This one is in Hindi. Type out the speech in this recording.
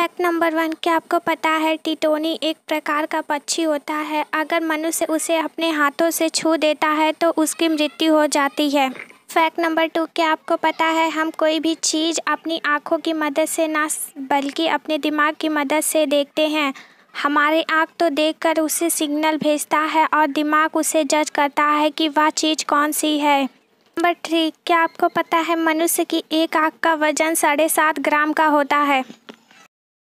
फैक्ट नंबर वन क्या आपको पता है टिटोनी एक प्रकार का पक्षी होता है अगर मनुष्य उसे अपने हाथों से छू देता है तो उसकी मृत्यु हो जाती है फैक्ट नंबर टू क्या आपको पता है हम कोई भी चीज़ अपनी आँखों की मदद से ना बल्कि अपने दिमाग की मदद से देखते हैं हमारी आँख तो देखकर उसे सिग्नल भेजता है और दिमाग उसे जज करता है कि वह चीज़ कौन सी है नंबर थ्री क्या आपको पता है मनुष्य की एक आँख का वजन साढ़े सात ग्राम का होता है